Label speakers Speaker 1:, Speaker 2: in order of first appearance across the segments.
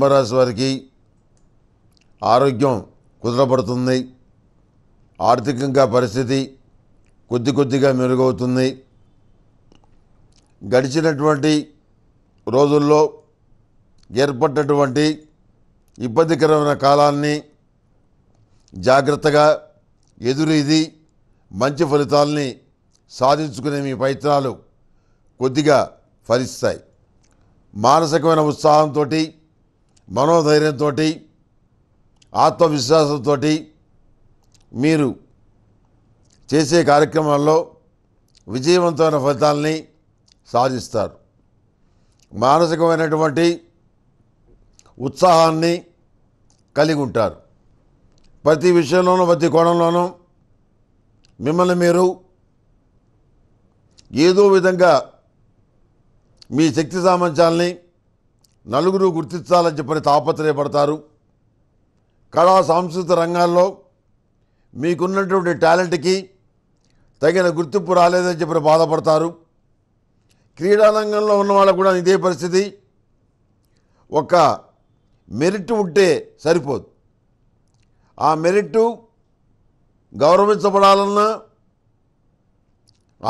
Speaker 1: కుంభరాశి వారికి ఆరోగ్యం కుదరపడుతుంది ఆర్థికంగా పరిస్థితి కొద్ది కొద్దిగా మెరుగవుతుంది గడిచినటువంటి రోజుల్లో ఏర్పడినటువంటి ఇబ్బందికరమైన కాలాన్ని జాగ్రత్తగా ఎదురీది మంచి ఫలితాలని సాధించుకునే మీ ప్రయత్నాలు కొద్దిగా ఫలిస్తాయి మానసికమైన ఉత్సాహంతో మనోధైర్యంతో ఆత్మవిశ్వాసంతో మీరు చేసే కార్యక్రమాల్లో విజయవంతమైన ఫలితాలని సాధిస్తారు మానసికమైనటువంటి ఉత్సాహాన్ని కలిగి ఉంటారు ప్రతి విషయంలోనూ ప్రతి కోణంలోనూ మిమ్మల్ని మీరు ఏదో విధంగా మీ శక్తి సామర్థ్యాల్ని నలుగురు గుర్తించాలని చెప్పని తాపత్రయపడతారు కళా సాంస్కృతిక రంగాల్లో మీకున్నటువంటి టాలెంట్కి తగిన గుర్తింపు రాలేదని చెప్పి బాధపడతారు క్రీడారంగంలో ఉన్న వాళ్ళకు కూడా ఇదే పరిస్థితి ఒక మెరిట్ ఉంటే సరిపోదు ఆ మెరిట్ గౌరవించబడాలన్నా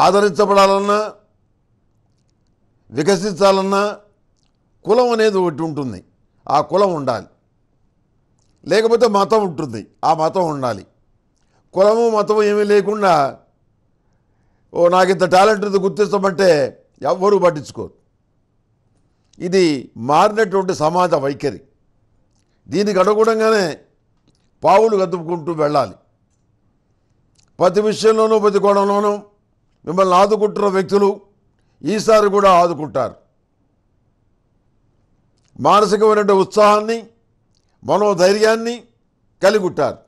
Speaker 1: ఆదరించబడాలన్నా వికసించాలన్నా కులం అనేది ఒకటి ఉంటుంది ఆ కులం ఉండాలి లేకపోతే మతం ఉంటుంది ఆ మతం ఉండాలి కులము మతం ఏమీ లేకుండా ఓ నాకు ఇంత టాలెంట్ ఉంది గుర్తిస్తామంటే ఎవ్వరూ పట్టించుకోరు ఇది మారినటువంటి సమాజ వైఖరి దీనికి అనుగుణంగానే పావులు కదుపుకుంటూ వెళ్ళాలి ప్రతి విషయంలోనూ ప్రతి కోణంలోనూ మిమ్మల్ని ఆదుకుంటున్న వ్యక్తులు ఈసారి కూడా ఆదుకుంటారు మానసికమైనటువంటి ఉత్సాహాన్ని మనోధైర్యాన్ని కలిగి ఉంటారు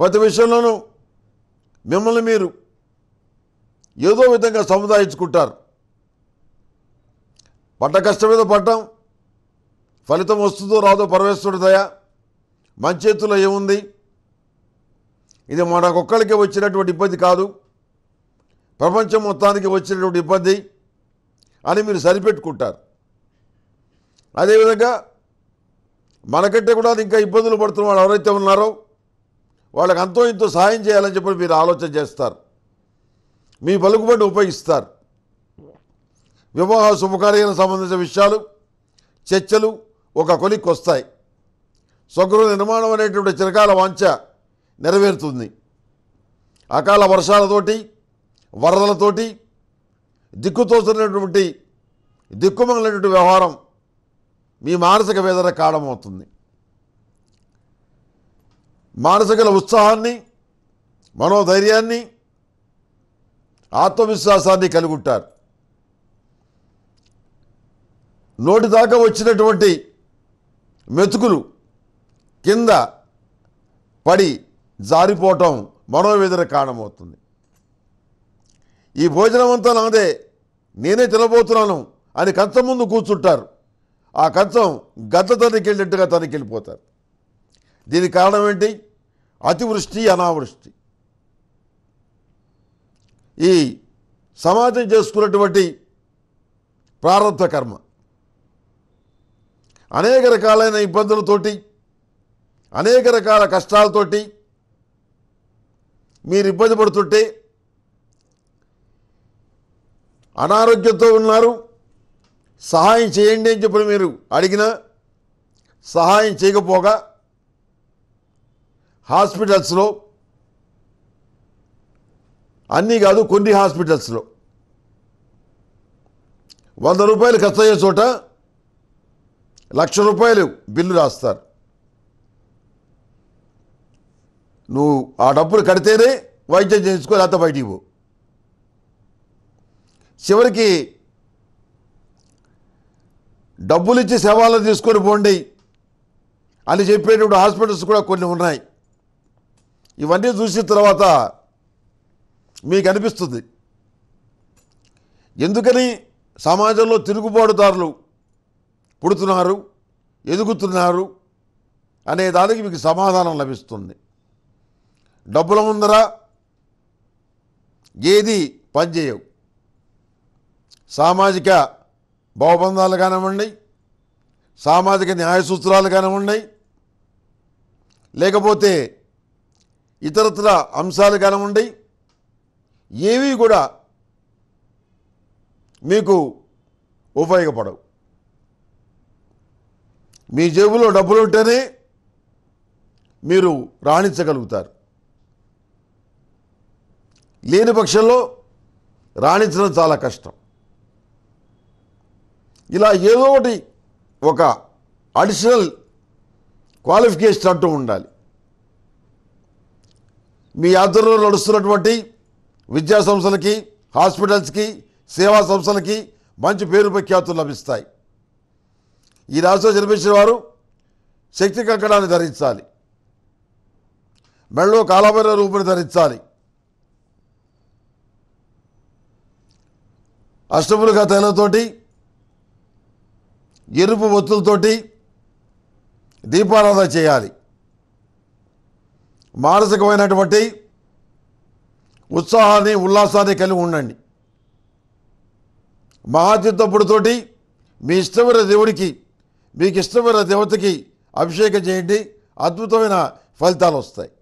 Speaker 1: ప్రతి విషయంలోనూ మిమ్మల్ని మీరు ఏదో విధంగా సముదాయించుకుంటారు పడ్డ కష్టం మీద పడ్డం ఫలితం వస్తుందో రాదో పరమేశ్వరుడు దయ మంచి చేతుల్లో ఏముంది ఇది మనకొక్కడికి వచ్చినటువంటి ఇబ్బంది కాదు ప్రపంచం మొత్తానికి వచ్చినటువంటి ఇబ్బంది అని మీరు సరిపెట్టుకుంటారు అదేవిధంగా మనకంటే కూడా ఇంకా ఇబ్బందులు పడుతున్న వాళ్ళు ఎవరైతే ఉన్నారో వాళ్ళకి అంతో ఇంతో సహాయం చేయాలని చెప్పి మీరు ఆలోచన చేస్తారు మీ పలుకుబడిని ఉపయోగిస్తారు వివాహ శుభకార్యాలకు సంబంధించిన విషయాలు చర్చలు ఒక కొలిక్కి వస్తాయి స్వగృహ నిర్మాణం అనేటువంటి చిరకాల వాంచ నెరవేరుతుంది అకాల వర్షాలతోటి వరదలతోటి దిక్కుతోసినటువంటి దిక్కుమగలైనటువంటి వ్యవహారం మీ మానసిక వేదన అవుతుంది మానసికల ఉత్సాహాన్ని మనోధైర్యాన్ని ఆత్మవిశ్వాసాన్ని కలుగుంటారు నోటి దాకా వచ్చినటువంటి మెతుకులు కింద పడి జారిపోవటం మనోవేదన కారణమవుతుంది ఈ భోజనం అంతా నాదే నేనే తినబోతున్నాను అని కంత ముందు కూర్చుంటారు ఆ కంచం తనకి వెళ్ళినట్టుగా తనకి వెళ్ళిపోతారు దీనికి కారణం ఏంటి అతివృష్టి అనావృష్టి ఈ సమాజం చేసుకున్నటువంటి ప్రారంభ కర్మ అనేక రకాలైన ఇబ్బందులతోటి అనేక రకాల కష్టాలతోటి మీరు ఇబ్బంది పడుతుంటే అనారోగ్యంతో ఉన్నారు సహాయం చేయండి అని చెప్పి మీరు అడిగినా సహాయం చేయకపోగా హాస్పిటల్స్లో అన్నీ కాదు కొన్ని హాస్పిటల్స్లో వంద రూపాయలు ఖర్చు అయ్యే చోట లక్ష రూపాయలు బిల్లు రాస్తారు నువ్వు ఆ డబ్బులు కడితేనే వైద్యం చేయించుకో లేకపోతే బయటికి పో చివరికి డబ్బులు ఇచ్చి శవాలను తీసుకొని పోండి అని చెప్పేటప్పుడు హాస్పిటల్స్ కూడా కొన్ని ఉన్నాయి ఇవన్నీ చూసిన తర్వాత మీకు అనిపిస్తుంది ఎందుకని సమాజంలో తిరుగుబాటుదారులు పుడుతున్నారు ఎదుగుతున్నారు అనే దానికి మీకు సమాధానం లభిస్తుంది డబ్బుల ముందర ఏది పనిచేయవు సామాజిక భవబంధాలు కానివ్వండి సామాజిక న్యాయ సూత్రాలు కానివ్వండి లేకపోతే ఇతరత్ర అంశాలు కానివ్వండి ఏవి కూడా మీకు ఉపయోగపడవు మీ జేబులో డబ్బులు ఉంటేనే మీరు రాణించగలుగుతారు లేని పక్షంలో రాణించడం చాలా కష్టం ఇలా ఏదో ఒకటి ఒక అడిషనల్ క్వాలిఫికేషన్ అంటూ ఉండాలి మీ ఆధ్వర్యంలో నడుస్తున్నటువంటి విద్యా సంస్థలకి హాస్పిటల్స్కి సేవా సంస్థలకి మంచి పేరు ప్రఖ్యాతులు లభిస్తాయి ఈ రాష్ట్రం జన్మించిన వారు శక్తి కంకణాన్ని ధరించాలి మెడలో కాలమైన రూపుని ధరించాలి అష్టములుగా తైలంతోటి ఎరుపు ఒత్తులతోటి దీపారాధన చేయాలి మానసికమైనటువంటి ఉత్సాహాన్ని ఉల్లాసాన్ని కలిగి ఉండండి మహాతీర్థపుడితోటి మీ ఇష్టమైన దేవుడికి మీకు ఇష్టమైన దేవతకి అభిషేకం చేయండి అద్భుతమైన ఫలితాలు వస్తాయి